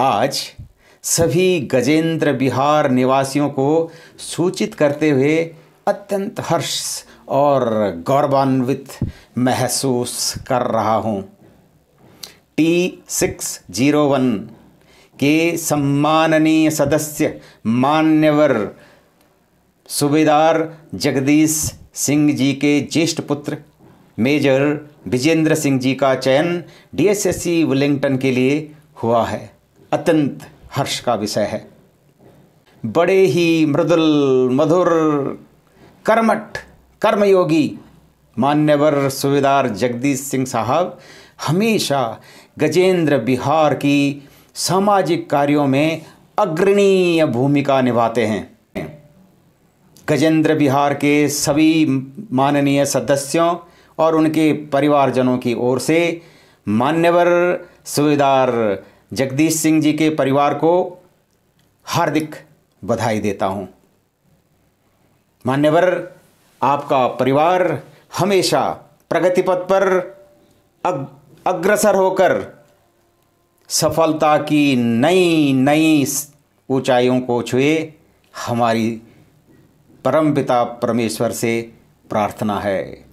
आज सभी गजेंद्र बिहार निवासियों को सूचित करते हुए अत्यंत हर्ष और गौरवान्वित महसूस कर रहा हूँ टी सिक्स जीरो वन के सम्माननीय सदस्य मान्यवर सूबेदार जगदीश सिंह जी के ज्येष्ठ पुत्र मेजर विजेंद्र सिंह जी का चयन डीएसएससी विलिंगटन के लिए हुआ है अत्यंत हर्ष का विषय है बड़े ही मृदुल मधुर कर्मठ कर्मयोगी मान्यवर सुबेदार जगदीश सिंह साहब हमेशा गजेंद्र बिहार की सामाजिक कार्यों में अग्रणीय भूमिका निभाते हैं गजेंद्र बिहार के सभी माननीय सदस्यों और उनके परिवारजनों की ओर से मान्यवर सुबेदार जगदीश सिंह जी के परिवार को हार्दिक बधाई देता हूँ मान्यवर आपका परिवार हमेशा प्रगति पथ पर अग, अग्रसर होकर सफलता की नई नई ऊंचाइयों को छुए हमारी परम पिता परमेश्वर से प्रार्थना है